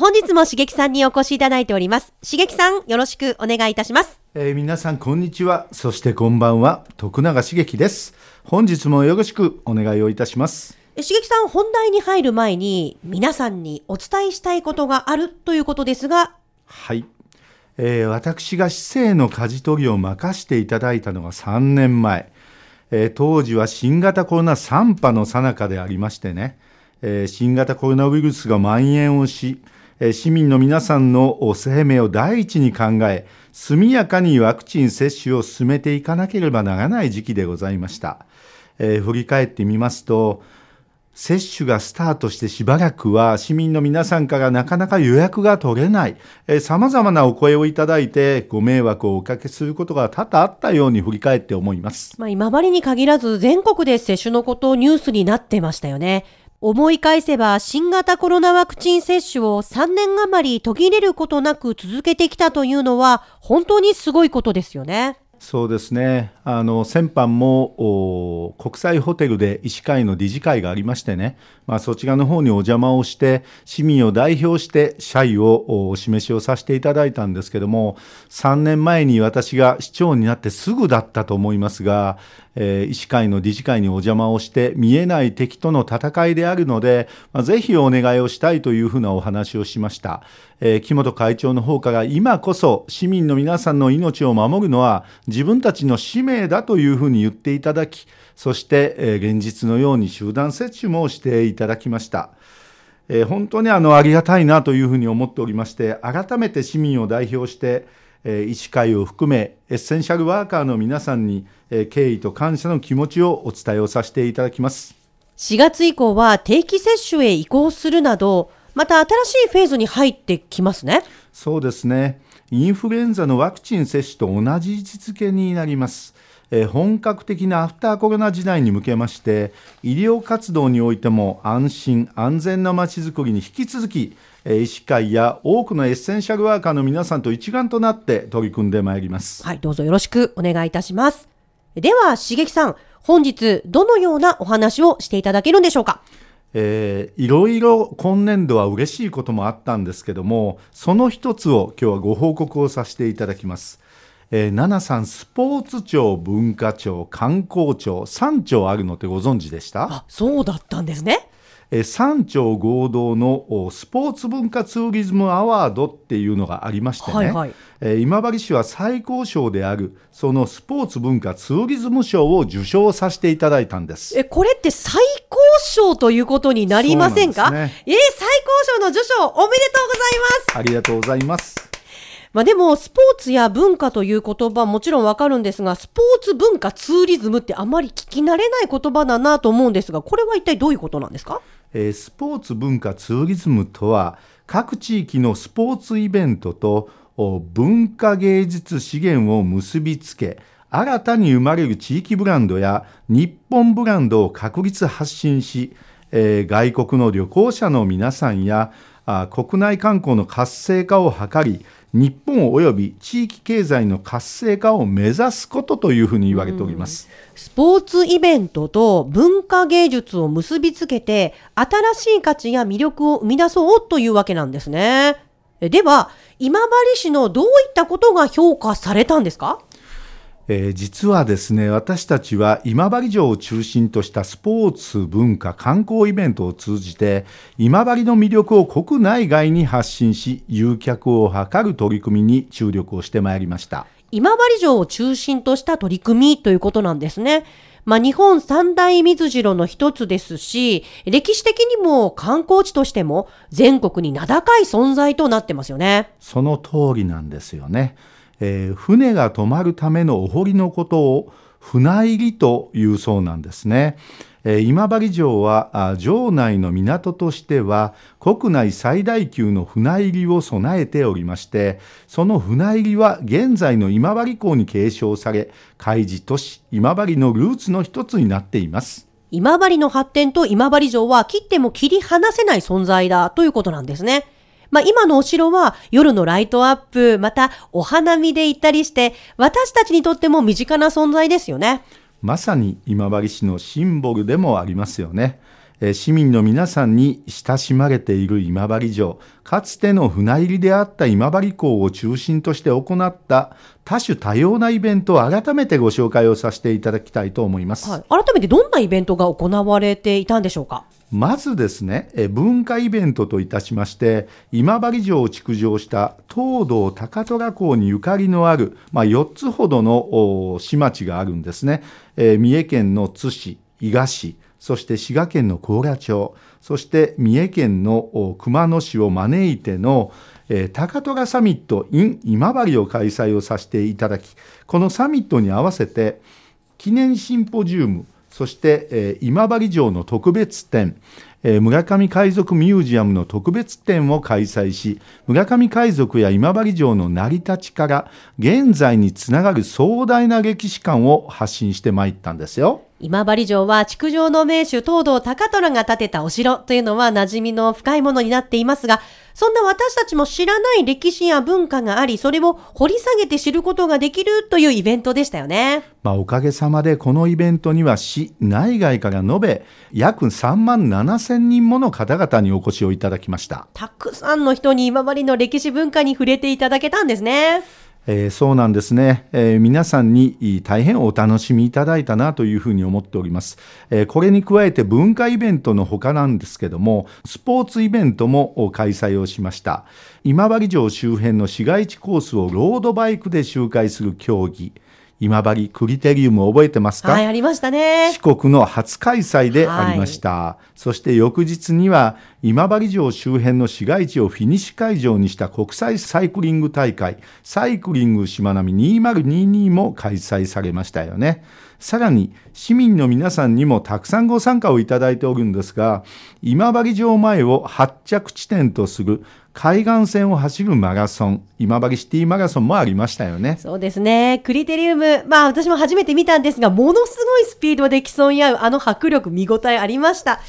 本日も茂木さんにお越しいただいております。茂木さん、よろしくお願いいたします。えー、皆さん、こんにちは。そしてこんばんは。徳永茂げです。本日もよろしくお願いをいたします。しげきさん、本題に入る前に、皆さんにお伝えしたいことがあるということですが。はい。えー、私が市政の舵取りを任していただいたのが3年前。えー、当時は新型コロナ3波の最中でありましてね、え新型コロナウイルスが蔓延をし、市民の皆さんの生命を第一に考え、速やかにワクチン接種を進めていかなければならない時期でございました。えー、振り返ってみますと、接種がスタートしてしばらくは市民の皆さんからなかなか予約が取れない、えー、様々なお声をいただいてご迷惑をおかけすることが多々あったように振り返って思います。まあ今に限らず全国で接種のことをニュースになってましたよね。思い返せば新型コロナワクチン接種を3年余り途切れることなく続けてきたというのは本当にすごいことですよね。そうですねあの先般も国際ホテルで医師会の理事会がありましてね、まあ、そちらの方にお邪魔をして市民を代表して謝意をお示しをさせていただいたんですけども3年前に私が市長になってすぐだったと思いますが、えー、医師会の理事会にお邪魔をして見えない敵との戦いであるので、まあ、ぜひお願いをしたいというふうなお話をしました、えー、木本会長の方から今こそ市民の皆さんの命を守るのは自分たちの使命だというふうに言っていただき、そして現実のように集団接種もしていただきました。え本当にあのありがたいなというふうに思っておりまして、改めて市民を代表して、え医師会を含め、エッセンシャルワーカーの皆さんに、え敬意と感謝の気持ちをお伝えをさせていただきます。4月以降は定期接種へ移行するなど、また新しいフェーズに入ってきますね。そうですね。インフルエンザのワクチン接種と同じ位置づけになります。え本格的なアフターコロナ時代に向けまして医療活動においても安心安全なまちづくりに引き続き、え医師会や多くのエッセンシャルワーカーの皆さんと一丸となって取り組んでまいりますはいどうぞよろしくお願いいたしますでは茂木さん本日どのようなお話をしていただけるんでしょうかえー、いろいろ今年度は嬉しいこともあったんですけどもその一つを今日はご報告をさせていただきます。えー、奈々さんスポーツ庁文化庁観光庁3庁あるのってご存知でしたあそうだったんですね。えー、3庁合同のスポーツ文化ツーリズムアワードっていうのがありましてね、はいはい、えー、今治市は最高賞であるそのスポーツ文化ツーリズム賞を受賞させていただいたんですえこれって最高賞ということになりませんかえ、ね、最高賞の受賞おめでとうございますありがとうございますまあでも、スポーツや文化という言葉もちろんわかるんですが、スポーツ文化ツーリズムってあまり聞き慣れない言葉だなと思うんですが、これは一体どういうことなんですかえー、スポーツ文化ツーリズムとは、各地域のスポーツイベントと文化芸術資源を結びつけ、新たに生まれる地域ブランドや日本ブランドを確立発信し、えー、外国の旅行者の皆さんやあ国内観光の活性化を図り日本および地域経済の活性化を目指すことというふうに言われております、うん、スポーツイベントと文化芸術を結びつけて新しい価値や魅力を生み出そうというわけなんですねでは今治市のどういったことが評価されたんですかえー、実はですね私たちは今治城を中心としたスポーツ文化観光イベントを通じて今治の魅力を国内外に発信し誘客を図る取り組みに注力をしてまいりました今治城を中心とした取り組みということなんですね。まあ、日本三大水城の一つですし、歴史的にも観光地としても全国に名高い存在となってますよね。その通りなんですよね。えー、船が泊まるためのお堀のことを船入りというそうなんですね。えー、今治城は城内の港としては国内最大級の船入りを備えておりましてその船入りは現在の今治港に継承され開示都市今治のルーツの一つになっています。今治の発展と今治城は切っても切り離せない存在だということなんですね。まあ、今のお城は夜のライトアップ、またお花見で行ったりして、私たちにとっても身近な存在ですよね。まさに今治市のシンボルでもありますよね。え市民の皆さんに親しまれている今治城、かつての船入りであった今治港を中心として行った多種多様なイベントを改めてご紹介をさせていただきたいと思います。はい、改めてどんなイベントが行われていたんでしょうか。まずですね、文化イベントといたしまして、今治城を築城した東堂高虎港にゆかりのある、まあ、4つほどの市町があるんですね。えー、三重県の津市、伊賀市、そして滋賀県の甲羅町、そして三重県の熊野市を招いての、えー、高虎サミット in 今治を開催をさせていただき、このサミットに合わせて、記念シンポジウム、そして、えー、今治城の特別展、えー、村上海賊ミュージアムの特別展を開催し、村上海賊や今治城の成り立ちから現在につながる壮大な歴史観を発信してまいったんですよ。今治城は築城の名手東堂高虎が建てたお城というのは馴染みの深いものになっていますが、そんな私たちも知らない歴史や文化があり、それを掘り下げて知ることができるというイベントでしたよね。まあ、おかげさまでこのイベントには市内外から延べ約3万7千人もの方々にお越しをいただきました。たくさんの人に今治の歴史文化に触れていただけたんですね。えー、そうなんですね、えー、皆さんに大変お楽しみいただいたなというふうに思っております、えー、これに加えて文化イベントの他なんですけどもスポーツイベントも開催をしました今治城周辺の市街地コースをロードバイクで周回する競技今治クリテリウム覚えてますか、はい、ありましたね。四国の初開催でありました。はい、そして翌日には、今治城周辺の市街地をフィニッシュ会場にした国際サイクリング大会、サイクリングしまなみ2022も開催されましたよね。さらに市民の皆さんにもたくさんご参加をいただいておるんですが、今治城前を発着地点とする海岸線を走るマラソン、今治シティマラソンもありましたよね。そうですね。クリテリウム、まあ私も初めて見たんですが、ものすごいスピードで競い合うあの迫力、見応えありました。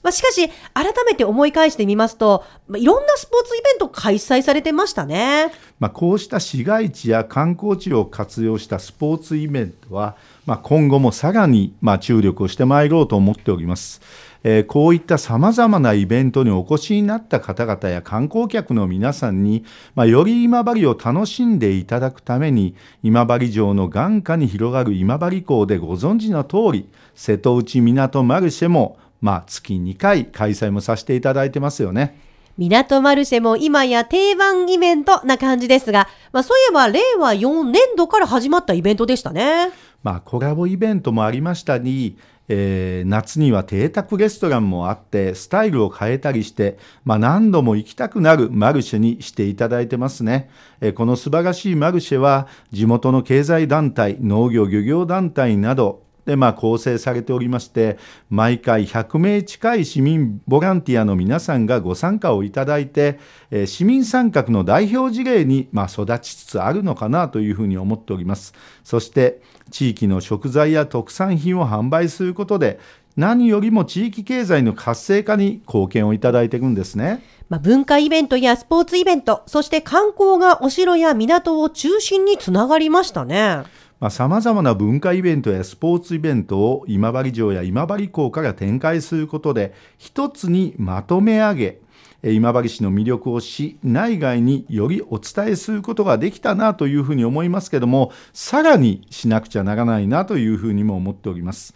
まあ、しかし、改めて思い返してみますと、まあ、いろんなスポーツイベント開催されてましたね。まあ、こうした市街地や観光地を活用したスポーツイベントは、まあ、今後もさらにま注力をしてまいろうと思っております。えー、こういったさまざまなイベントにお越しになった方々や観光客の皆さんに、まあ、より今治を楽しんでいただくために今治城の眼下に広がる今治港でご存知の通り瀬戸内港マルシェも、まあ、月2回開催もさせていただいてますよね。港マルシェも今や定番イベントな感じですが、まあ、そういえば令和4年度から始まったイベントでしたね。まあ、コラボイベントもありましたり、えー、夏には邸宅レストランもあってスタイルを変えたりして、まあ、何度も行きたくなるマルシェにしていただいてますね、えー、この素晴らしいマルシェは地元の経済団体農業漁業団体などで、まあ、構成されておりまして毎回100名近い市民ボランティアの皆さんがご参加をいただいて、え市民参画の代表事例に、まあ、育ちつつあるのかなというふうに思っておりますそして地域の食材や特産品を販売することで何よりも地域経済の活性化に貢献をいただいていくんですね。まあ、文化イベントやスポーツイベント、そして観光がお城や港を中心につながりましたね。さまざ、まな文化イベントやスポーツイベントを今治城や今治港から展開することで一つにまとめ上げ今治市の魅力をし内外によりお伝えすることができたなというふうに思いますけどもさらにしなくちゃならないなというふうにも思っております。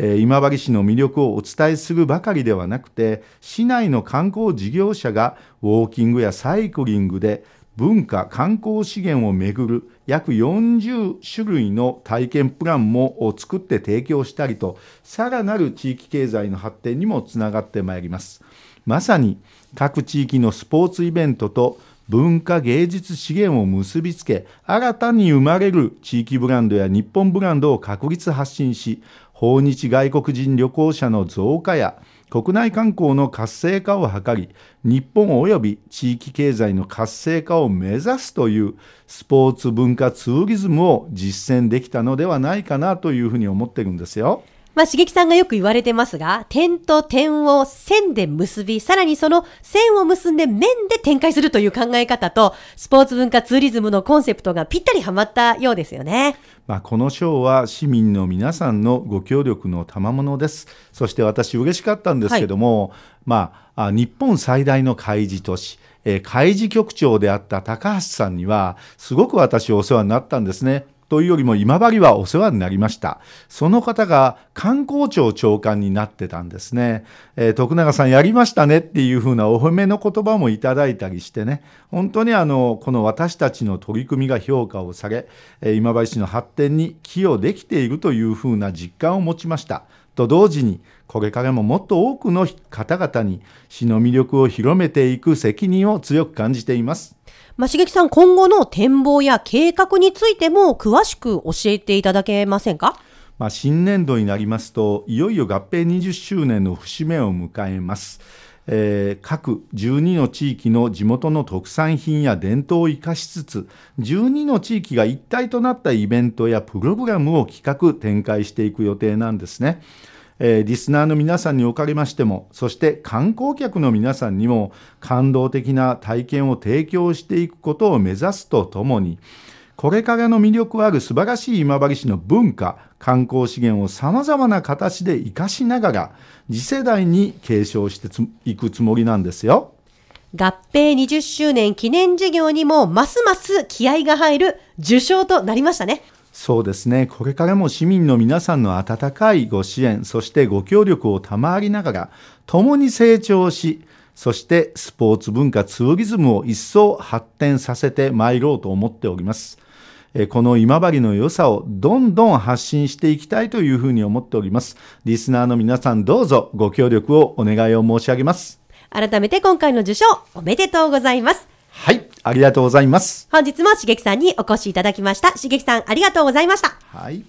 今治市の魅力をお伝えするばかりではなくて市内の観光事業者がウォーキングやサイクリングで文化観光資源をめぐる約40種類の体験プランも作って提供したりとさらなる地域経済の発展にもつながってまいりますまさに各地域のスポーツイベントと文化芸術資源を結びつけ新たに生まれる地域ブランドや日本ブランドを確立発信し訪日外国人旅行者の増加や国内観光の活性化を図り日本及び地域経済の活性化を目指すというスポーツ文化ツーリズムを実践できたのではないかなというふうに思ってるんですよ。まあ、刺激さんがよく言われてますが、点と点を線で結び、さらにその線を結んで面で展開するという考え方と、スポーツ文化ツーリズムのコンセプトがぴったりはまったようですよね。まあ、この賞は市民の皆さんのご協力の賜物です。そして私嬉しかったんですけども、はい、まあ、日本最大の開示都市、えー、開示局長であった高橋さんには、すごく私お世話になったんですね。というよりも今治はお世話になりました。その方が観光庁長官になってたんですね。えー、徳永さんやりましたねっていうふうなお褒めの言葉もいただいたりしてね、本当にあの、この私たちの取り組みが評価をされ、今治市の発展に寄与できているというふうな実感を持ちました。と同時に焦げ影ももっと多くの方々に詩の魅力を広めていく責任を強く感じています。ましげきさん、今後の展望や計画についても詳しく教えていただけませんかまあ、新年度になりますと、いよいよ合併20周年の節目を迎えます。えー、各12の地域の地元の特産品や伝統を生かしつつ12の地域が一体となったイベントやプログラムを企画展開していく予定なんですね。えー、リスナーの皆さんにおかれましても、そして観光客の皆さんにも感動的な体験を提供していくことを目指すとともに、これからの魅力ある素晴らしい今治市の文化、観光資源を様々な形で活かしながら、次世代に継承していくつもりなんですよ。合併20周年記念事業にもますます気合が入る受賞となりましたね。そうですね。これからも市民の皆さんの温かいご支援、そしてご協力を賜りながら、共に成長し、そしてスポーツ文化ツーリズムを一層発展させてまいろうと思っております。この今治の良さをどんどん発信していきたいというふうに思っております。リスナーの皆さんどうぞご協力をお願いを申し上げます。改めて今回の受賞おめでとうございます。はい、ありがとうございます。本日も茂木さんにお越しいただきました。茂木さんありがとうございました。はい。